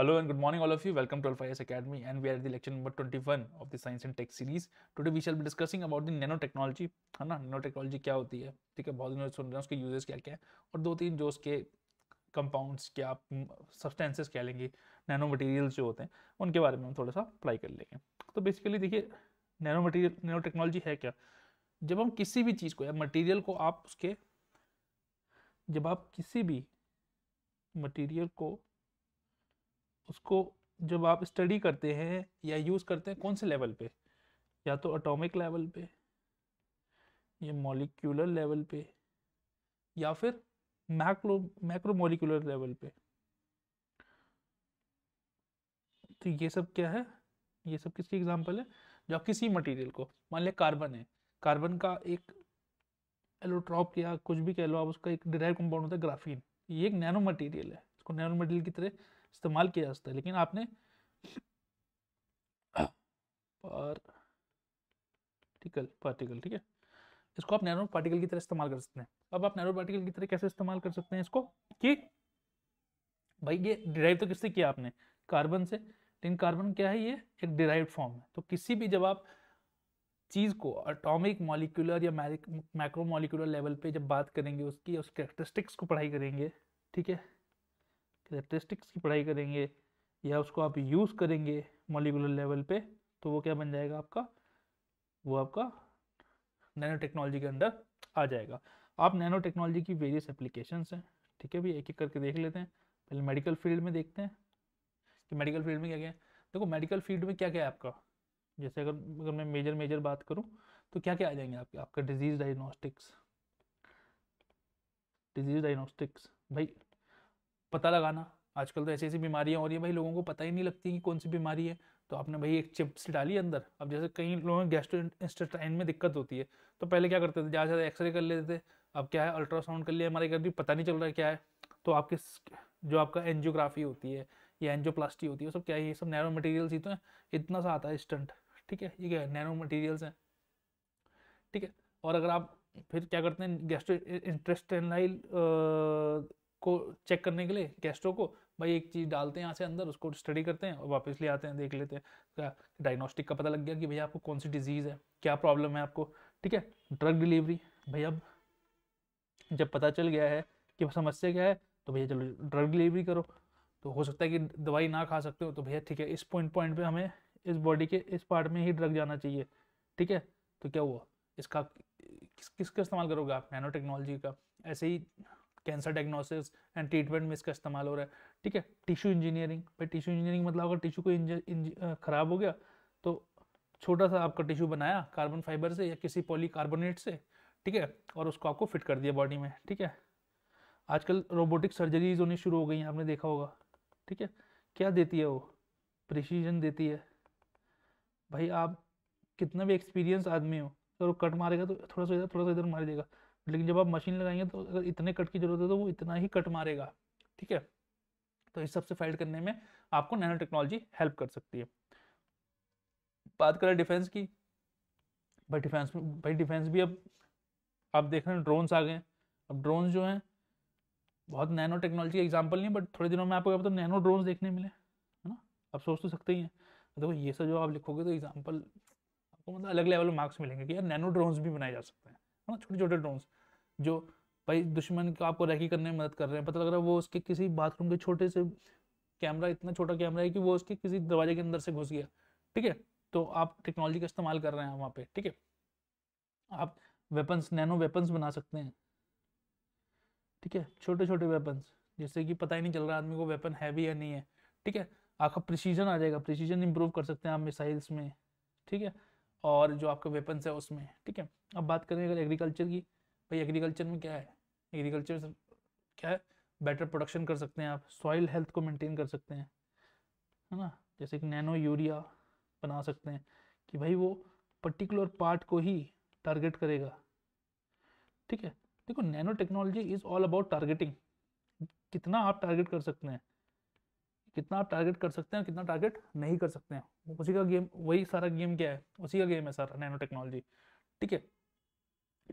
Hello and good morning all of you. Welcome to Alpha S Academy and we are at the lecture number 21 of the Science and Tech series. Today we shall be discussing about the nanotechnology. है ना nanotechnology क्या होती है ठीक है बहुत दिनों सुन रहे हैं उसके यूजेस क्या क्या है और दो तीन जो उसके कंपाउंड्स क्या सब्सटेंसेस क्या लेंगे नैनो मटेरियल्स जो होते हैं उनके बारे में हम थोड़ा सा अप्लाई कर लेंगे तो बेसिकली देखिए नैनो मटेरियल नैनो टेक्नोलॉजी है क्या जब हम किसी भी चीज़ को या मटेरियल को आप उसके जब आप किसी भी मटेरियल को उसको जब आप स्टडी करते हैं या यूज़ करते हैं कौन से लेवल पे या तो अटोमिक लेवल पे या मॉलिक्यूलर लेवल पे या फिर मैक्रो मैक्रोमोलिकुलर लेवल पे तो ये सब क्या है ये सब किसकी एग्जांपल है जो किसी मटेरियल को मान लिया कार्बन है कार्बन का एक एलोट्रॉप या कुछ भी कह लो आप उसका एक डिराइव कंपाउंड होता है ग्राफीन ये एक नैनो मटेरियल है इसको नैनो मटेरियल की तरह इस्तेमाल किया जा सकता है लेकिन आपने पार्टिकल पार्टिकल ठीक है इसको आप नैरो पार्टिकल की तरह इस्तेमाल कर सकते हैं अब आप नैरो पार्टिकल की तरह कैसे इस्तेमाल कर सकते हैं इसको कि भाई ये डिराइव तो किससे किया आपने कार्बन से लेकिन कार्बन क्या है ये एक डिराइव फॉर्म है तो किसी भी जब आप चीज़ को अटोमिक मॉलिकुलर या मैक्रो मॉलिकुलर लेवल पे जब बात करेंगे उसकी उस करेक्टरिस्टिक्स को पढ़ाई करेंगे ठीक है करेक्टरिस्टिक्स की पढ़ाई करेंगे या उसको आप यूज़ करेंगे मॉलिकुलर लेवल पे तो वो क्या बन जाएगा आपका वो आपका नैनो टेक्नोलॉजी के अंदर आ जाएगा आप नैनो टेक्नोलॉजी की वेरियस एप्लीकेशंस हैं ठीक है भाई एक एक करके देख लेते हैं पहले मेडिकल फील्ड में देखते हैं कि मेडिकल फील्ड में क्या क्या है देखो मेडिकल फील्ड में क्या क्या है आपका जैसे अगर अगर मैं मेजर मेजर बात करूँ तो क्या क्या आ जाएंगे आपके आपका डिजीज़ डायग्नोस्टिक्स डिजीज़ डायग्नोस्टिक्स भाई पता लगाना आजकल तो ऐसी ऐसी बीमारियां हो रही है भाई लोगों को पता ही नहीं लगती कि कौन सी बीमारी है तो आपने भाई एक चिप्स डाली अंदर अब जैसे कई लोगों को गैस्ट्रो इंस्टेस्टाइन में दिक्कत होती है तो पहले क्या करते थे ज़्यादा से ज़्यादा एक्सरे कर लेते थे अब क्या है अल्ट्रासाउंड कर लिया हमारे घर भी पता नहीं चल रहा है क्या है तो आपके जो आपका एनजियोग्राफी होती है या एनजियोप्लास्टी होती है सब क्या है ये सब नैरो मटेरियल्स ही तो हैं इतना सा आता है स्टंट ठीक है ये क्या है नैरो मटेरियल्स हैं ठीक है और अगर आप फिर क्या करते हैं गैस्ट्रो इंटेस्टाइनल को चेक करने के लिए गैस्ट्रो को भाई एक चीज़ डालते हैं यहाँ से अंदर उसको स्टडी करते हैं और वापस ले आते हैं देख लेते हैं डायग्नोस्टिक का पता लग गया कि भैया आपको कौन सी डिजीज़ है क्या प्रॉब्लम है आपको ठीक है ड्रग डिलीवरी भैया अब जब पता चल गया है कि समस्या क्या है तो भैया चलो ड्रग डिलीवरी करो तो हो सकता है कि दवाई ना खा सकते हो तो भैया ठीक है इस पॉइंट पॉइंट पे हमें इस बॉडी के इस पार्ट में ही ड्रग जाना चाहिए ठीक है तो क्या हुआ इसका किस किसका इस्तेमाल करोगे आप नैनो टेक्नोलॉजी का ऐसे ही कैंसर डायग्नोसिस एंड ट्रीटमेंट में इसका इस्तेमाल हो रहा है ठीक है टिश्यू इंजीनियरिंग भाई टिश्यू इंजीनियरिंग मतलब अगर टिश्यू को खराब हो गया तो छोटा सा आपका टिश्यू बनाया कार्बन फाइबर से या किसी पॉलीकार्बोनेट से ठीक है और उसको आपको फिट कर दिया बॉडी में ठीक है आजकल रोबोटिक सर्जरीज होनी शुरू हो गई हैं आपने देखा होगा ठीक है क्या देती है वो प्रिसीजन देती है भाई आप कितना भी एक्सपीरियंस आदमी हो अगर वो कट मारेगा तो थोड़ा सा इधर थोड़ा सा इधर मार देगा लेकिन जब आप मशीन लगाएंगे तो अगर इतने कट की जरूरत है तो वो इतना ही कट मारेगा ठीक है तो इस सबसे फाइट करने में आपको नैनो टेक्नोलॉजी हेल्प कर सकती है बात करें डिफेंस की भाई डिफेंस भाई डिफेंस भी अब आप देख रहे हैं ड्रोन्स आ गए अब ड्रोन्स जो हैं बहुत नैनो टेक्नोलॉजी एग्जाम्पल नहीं बट थोड़े दिनों में आपको तो नैनो ड्रोन्स देखने मिले है ना आप सोच तो सकते ही हैं देखो ये सब जो आप लिखोगे तो एग्जाम्पल आपको मतलब अलग लेवल में मार्क्स मिलेंगे कि यार नैनो ड्रोन्स भी बनाए जा सकते हैं है ना छोटे छोटे ड्रोन्स जो भाई दुश्मन को आपको रैकी करने में मदद कर रहे हैं पता लग रहा है वो उसके किसी बाथरूम के छोटे से कैमरा इतना छोटा कैमरा है कि वो उसके किसी दरवाजे के अंदर से घुस गया ठीक है तो आप टेक्नोलॉजी का इस्तेमाल कर रहे हैं वहाँ पे ठीक है आप वेपन्स नैनो वेपन्स बना सकते हैं ठीक है छोटे छोटे वेपन्स जैसे कि पता ही नहीं चल रहा आदमी को वेपन है भी या नहीं है ठीक है आपका प्रिसीजन आ जाएगा प्रिसीजन इंप्रूव कर सकते हैं आप मिसाइल्स में ठीक है और जो आपका वेपन्स है उसमें ठीक है अब बात करें अगर एग्रीकल्चर की भाई एग्रीकल्चर में क्या है एग्रीकल्चर क्या है बेटर प्रोडक्शन कर सकते हैं आप सॉइल हेल्थ को मेंटेन कर सकते हैं है ना जैसे कि नैनो यूरिया बना सकते हैं कि भाई वो पर्टिकुलर पार्ट को ही टारगेट करेगा ठीक है देखो nano technology is all about targeting कितना आप टारगेट कर सकते हैं कितना टारगेट कर सकते हैं कितना टारगेट नहीं कर सकते हैं उसी का गेम वही सारा गेम क्या है उसी का गेम है सारा नैनो टेक्नोलॉजी ठीक है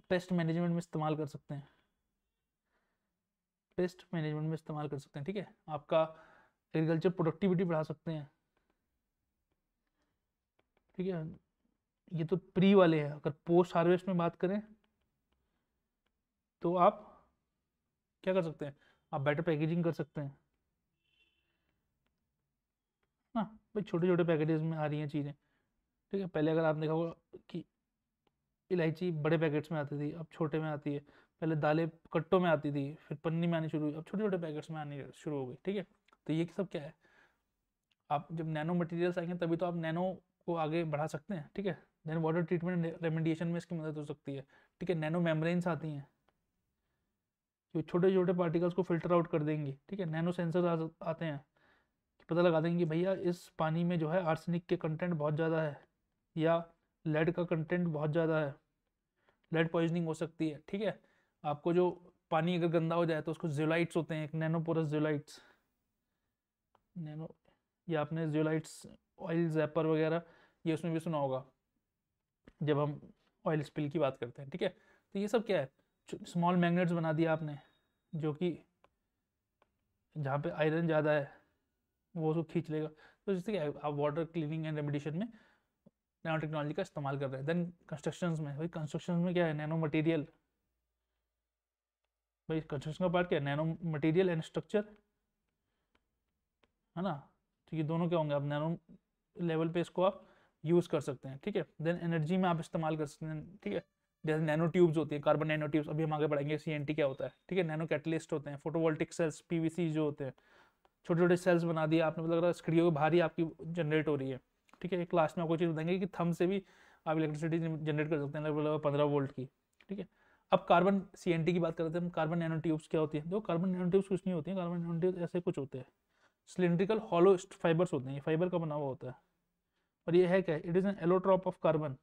पेस्ट मैनेजमेंट में इस्तेमाल कर सकते हैं पेस्ट मैनेजमेंट में इस्तेमाल कर सकते हैं ठीक है आपका एग्रीकल्चर प्रोडक्टिविटी बढ़ा सकते हैं ठीक है ये तो प्री वाले हैं अगर पोस्ट हार्वेस्ट में बात करें तो आप क्या कर सकते हैं आप बेटर पैकेजिंग कर सकते हैं भाई छोटे छोटे पैकेट में आ रही हैं चीज़ें ठीक है पहले अगर आप देखा होगा कि इलायची बड़े पैकेट्स में आती थी अब छोटे में आती है पहले दालें कट्टों में आती थी फिर पन्नी में आनी शुरू हुई अब छोटे छोटे पैकेट्स में आनी शुरू हो गई ठीक है तो ये सब क्या है आप जब नैनो मटेरियल्स आएंगे तभी तो आप नैनो को आगे बढ़ा सकते हैं ठीक है देन वाटर ट्रीटमेंट रेमेडिएशन में इसकी मदद हो सकती है ठीक है नैनो मेम्ब्रेन्स आती हैं जो छोटे छोटे पार्टिकल्स को फिल्टर आउट कर देंगी ठीक है नैनो सेंसर आते हैं पता लगा देंगे भैया इस पानी में जो है आर्सेनिक के कंटेंट बहुत ज़्यादा है या लेड का कंटेंट बहुत ज़्यादा है लेड पॉइजनिंग हो सकती है ठीक है आपको जो पानी अगर गंदा हो जाए तो उसको ज्योलाइट्स होते हैं एक नैनोपोरस ज्योलाइट्स नैनो या आपने ज्योलाइट्स ऑयल जैपर वगैरह ये उसमें भी सुना होगा जब हम ऑयल स्पिल की बात करते हैं ठीक है तो ये सब क्या है स्मॉल मैग्नेट्स बना दिया आपने जो कि जहाँ पे आयरन ज़्यादा है वो उसको खींच लेगा तो जैसे कि आप वाटर क्लीनिंग एंड रेमिडिएशन में नैनो टेक्नोलॉजी का इस्तेमाल कर रहे हैं देन कंस्ट्रक्शन में भाई कंस्ट्रक्शन में क्या है नैनो मटेरियल भाई कंस्ट्रक्शन का पार्ट क्या है नैनो मटेरियल एंड स्ट्रक्चर है ना तो ये दोनों क्या होंगे आप नैनो लेवल पे इसको आप यूज़ कर सकते हैं ठीक है देन एनर्जी में आप इस्तेमाल कर सकते हैं ठीक है जैसे नैनो ट्यूब्स होती है कार्बन नैनो ट्यूब्स अभी हम आगे बढ़ेंगे सी क्या होता है ठीक है नैनो कैटलिस्ट होते हैं फोटोवोल्टिक सेल्स सी जो होते हैं छोटे छोटे सेल्स बना दिए आपने लग रहा है स्क्रियो भारी आपकी जनरेट हो रही है ठीक है एक क्लास में आपको चीज़ बताएंगे कि थम से भी आप इलेक्ट्रिसिटी जनरेट कर सकते हैं लगभग लगभग पंद्रह वोल्ट की ठीक है अब कार्बन सी की बात करते हैं कार्बन नैनो ट्यूब्स क्या होती है देखो कार्बन नैनो ट्यूब्स कुछ नहीं होती है कार्बन नैनो ट्यूब्स ऐसे कुछ होते हैं सिलेंड्रिकल हॉलो फाइबर्स होते हैं ये फाइबर का बना हुआ होता है और ये है क्या it is an allotrope of carbon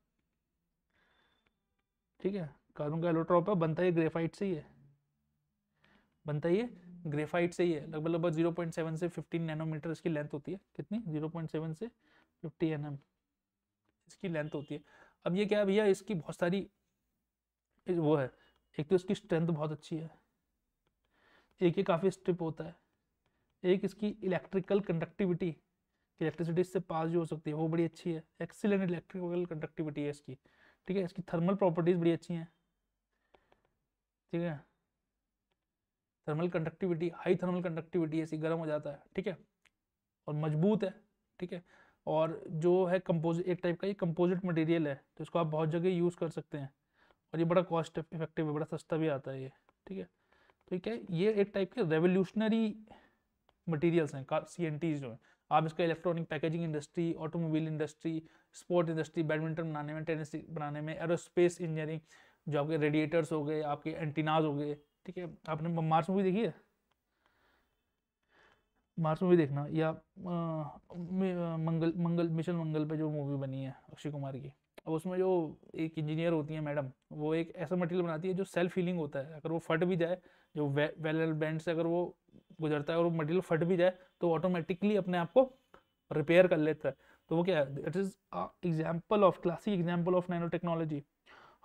ठीक है कार्बन का एलोट्रॉप है बनता है ग्रेफाइट से ही है बनता है ग्रेफाइट से ही है लगभग लगभग जीरो पॉइंट सेवन से फिफ्टीन नैनोमीटर इसकी लेंथ होती है कितनी जीरो पॉइंट सेवन से फिफ्टी एन एम इसकी लेंथ होती है अब ये क्या है भैया इसकी बहुत सारी वो है एक तो इसकी स्ट्रेंथ बहुत अच्छी है एक ये काफ़ी स्ट्रिप होता है एक इसकी इलेक्ट्रिकल कंडक्टिविटी इलेक्ट्रिसिटी इससे पास जो हो सकती है वो बड़ी अच्छी है एक्सीलेंट इलेक्ट्रिकल कंडक्टिविटी है इसकी ठीक है इसकी थर्मल प्रॉपर्टीज़ बड़ी अच्छी हैं ठीक है thermal conductivity high thermal conductivity ऐसी गर्म हो जाता है ठीक है और मजबूत है ठीक है और जो है कंपोजिट एक टाइप का ये कंपोजिट मटेरियल है तो इसको आप बहुत जगह यूज़ कर सकते हैं और ये बड़ा कॉस्ट इफेक्टिव है बड़ा सस्ता भी आता है ये ठीक है तो क्या ये एक टाइप के रेवोल्यूशनरी मटेरियल्स हैं सी एन टीज जो हैं आप इसका electronic packaging industry automobile industry sport industry badminton बनाने में टेनिस बनाने में एरोस्पेस इंजीनियरिंग जो आपके रेडिएटर्स हो गए आपके एंटीनाज हो गए ठीक है आपने मार्स मूवी देखी है मार्स मूवी देखना या आ, मंगल मंगल मिशन मंगल पे जो मूवी बनी है अक्षय कुमार की अब उसमें जो एक इंजीनियर होती है मैडम वो एक ऐसा मटेरियल बनाती है जो सेल्फ हीलिंग होता है अगर वो फट भी जाए जो वे, वेल बैंड से अगर वो गुजरता है और वो मटेरियल फट भी जाए तो ऑटोमेटिकली अपने आप को रिपेयर कर लेता है तो वो क्या है it is example of classic example of nano technology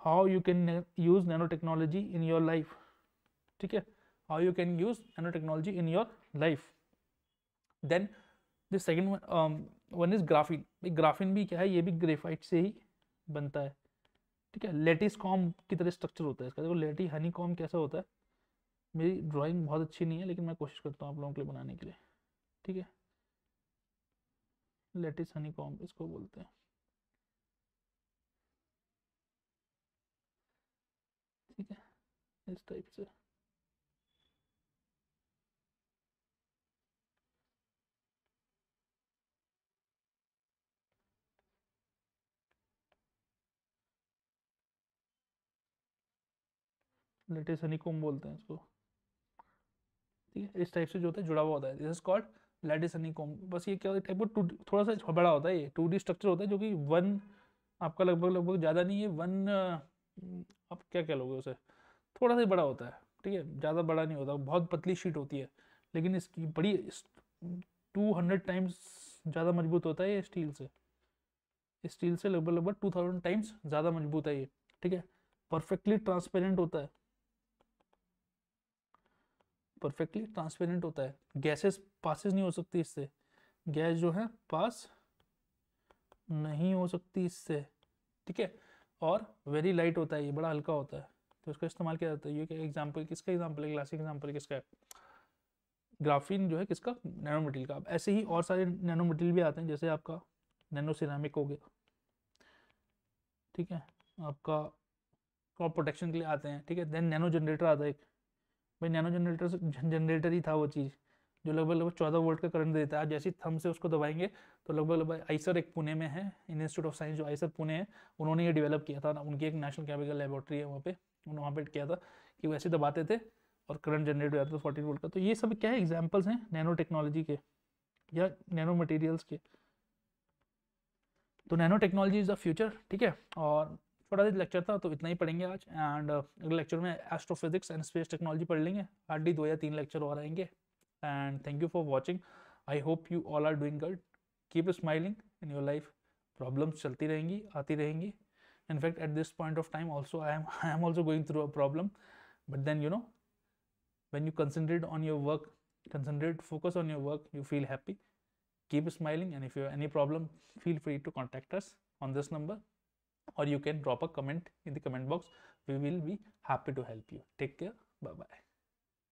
how you can use nano technology in your life ठीक है how you can use nano technology in your life then the second one is graphene graphene भी क्या है ये भी graphite से ही बनता है ठीक है लेटिस कॉम की तरह स्ट्रक्चर होता है इसका देखो लेटी हनी कॉम कैसा होता है मेरी ड्राइंग बहुत अच्छी नहीं है लेकिन मैं कोशिश करता हूँ आप लोगों के लिए बनाने के लिए ठीक है लेटिस हनी कॉम इसको बोलते हैं ठीक है इस टाइप से लेटेस्ट हनीकोम बोलते हैं इसको ठीक है इस टाइप से जो होता है जुड़ा हुआ होता है this is called lattice honeycomb बस ये क्या टाइप टू थोड़ा सा बड़ा होता है ये टू स्ट्रक्चर होता है जो कि वन आपका लगभग लगभग ज़्यादा नहीं है वन आप क्या कह लोगे उसे थोड़ा सा बड़ा होता है ठीक है ज़्यादा बड़ा नहीं होता बहुत पतली शीट होती है लेकिन इसकी बड़ी टू हंड्रेड टाइम्स ज़्यादा मजबूत होता है ये स्टील से स्टील से लगभग लगभग टू थाउजेंड टाइम्स ज़्यादा मजबूत है ये ठीक है परफेक्टली ट्रांसपेरेंट होता है परफेक्टली ट्रांसपेरेंट होता है गैसेस पासिस नहीं हो सकती इससे गैस जो है पास नहीं हो सकती इससे ठीक है और वेरी लाइट होता है ये बड़ा हल्का होता है तो इसका इस्तेमाल किया जाता है ये एग्जाम्पल किसका एग्जाम्पल है क्लासिक एग्जाम्पल किसका है ग्राफीन जो है किसका नैनो मटेरियल का ऐसे ही और सारे नैनो मटेरियल भी आते हैं जैसे आपका नैनो सिरामिक हो गया ठीक है आपका क्रॉप प्रोटेक्शन के लिए आते हैं ठीक है देन नैनो जनरेटर आता है एक भाई नैनो जनरेटर जनरेटर ही था वो चीज़ जो लगभग लगभग चौदह वोल्ट का करंट देता है जैसे थम से उसको दबाएंगे तो लगभग लगभग आइसर एक पुणे में है इंस्टीट्यूट ऑफ साइंस जो आइसर पुणे है उन्होंने ये डेवलप किया था ना उनकी एक नेशनल केमिकल लेबोरेटरी है वहाँ पे उन्होंने वहाँ पे किया था कि वैसे दबाते थे और करंट जनरेट हो जाता था फोर्टीन वोल्ट का तो ये सब क्या है एग्जाम्पल्स हैं नैनो टेक्नोलॉजी के या नैनो मटेरियल्स के तो nano technology is the future ठीक है और छोटा सा लेक्चर था तो इतना ही पढ़ेंगे आज एंड uh, अगले लेक्चर में एस्ट्रोफिजिक्स एंड स्पेस टेक्नोलॉजी पढ़ लेंगे हार्डली दो या तीन लेक्चर और आएंगे and thank you for watching I hope you all are doing good keep smiling in your life problems चलती रहेंगी आती रहेंगी in fact at this point of time also I am I am also going through a problem but then you know when you concentrate on your work concentrate focus on your work you feel happy keep smiling and if you any problem feel free to contact us on this number or you can drop a comment in the comment box. We will be happy to help you. Take care. Bye bye.